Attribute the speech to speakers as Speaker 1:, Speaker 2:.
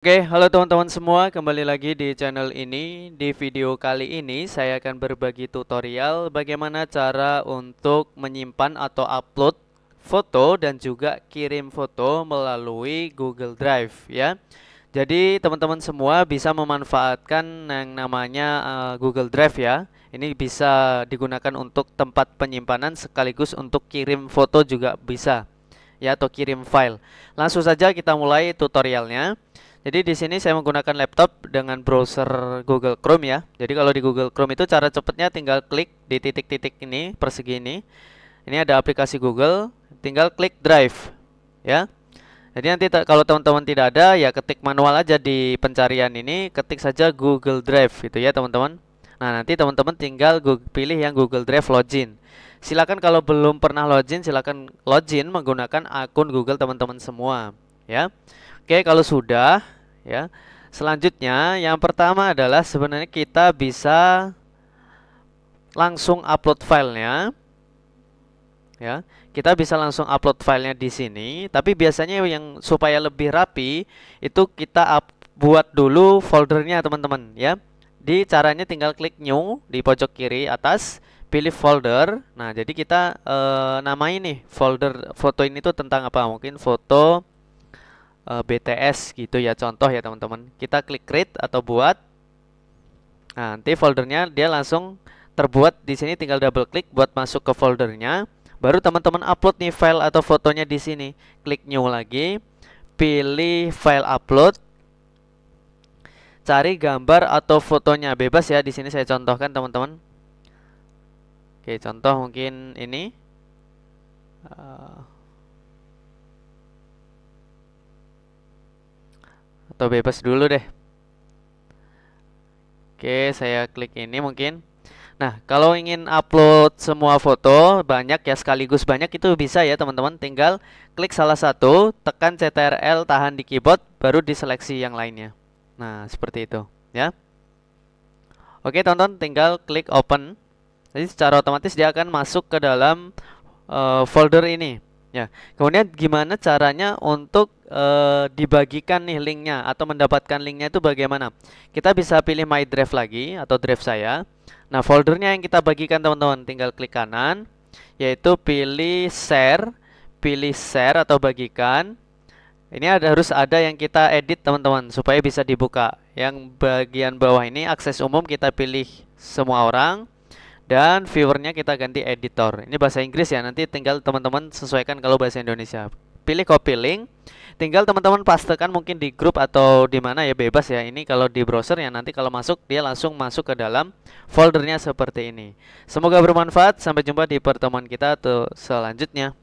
Speaker 1: Oke, halo teman-teman semua, kembali lagi di channel ini. Di video kali ini saya akan berbagi tutorial bagaimana cara untuk menyimpan atau upload foto dan juga kirim foto melalui Google Drive ya. Jadi teman-teman semua bisa memanfaatkan yang namanya uh, Google Drive ya. Ini bisa digunakan untuk tempat penyimpanan sekaligus untuk kirim foto juga bisa ya atau kirim file. Langsung saja kita mulai tutorialnya. Jadi di sini saya menggunakan laptop dengan browser Google Chrome ya. Jadi kalau di Google Chrome itu cara cepatnya tinggal klik di titik-titik ini persegi ini. Ini ada aplikasi Google, tinggal klik Drive ya. Jadi nanti kalau teman-teman tidak ada ya ketik manual aja di pencarian ini, ketik saja Google Drive gitu ya teman-teman. Nah, nanti teman-teman tinggal pilih yang Google Drive login. Silakan kalau belum pernah login, silakan login menggunakan akun Google teman-teman semua, ya. Oke, kalau sudah ya. Selanjutnya yang pertama adalah sebenarnya kita bisa langsung upload filenya ya kita bisa langsung upload filenya di sini tapi biasanya yang supaya lebih rapi itu kita buat dulu foldernya teman-teman ya di caranya tinggal klik new di pojok kiri atas pilih folder nah jadi kita e, eh, namai nih folder foto ini tuh tentang apa mungkin foto uh, eh, BTS gitu ya contoh ya teman-teman kita klik create atau buat nah, nanti foldernya dia langsung terbuat di sini tinggal double klik buat masuk ke foldernya baru teman-teman upload nih file atau fotonya di sini klik new lagi pilih file upload cari gambar atau fotonya bebas ya di sini saya contohkan teman-teman Oke, contoh mungkin ini. Eh, atau bebas dulu deh. Oke, saya klik ini mungkin. Nah, kalau ingin upload semua foto banyak ya sekaligus banyak itu bisa ya teman-teman. Tinggal klik salah satu, tekan CTRL tahan di keyboard, baru diseleksi yang lainnya. Nah, seperti itu ya. Oke, tonton tinggal klik open. Jadi secara otomatis dia akan masuk ke dalam uh, folder ini. Ya, kemudian gimana caranya untuk e, dibagikan nih linknya atau mendapatkan linknya itu bagaimana? Kita bisa pilih My Drive lagi atau Drive saya. Nah, foldernya yang kita bagikan teman-teman, tinggal klik kanan, yaitu pilih Share, pilih Share atau bagikan. Ini ada harus ada yang kita edit teman-teman supaya bisa dibuka. Yang bagian bawah ini akses umum kita pilih semua orang dan viewernya kita ganti editor ini bahasa Inggris ya nanti tinggal teman-teman sesuaikan kalau bahasa Indonesia pilih copy link tinggal teman-teman pastekan mungkin di grup atau di mana ya bebas ya ini kalau di browser ya nanti kalau masuk dia langsung masuk ke dalam foldernya seperti ini semoga bermanfaat sampai jumpa di pertemuan kita atau selanjutnya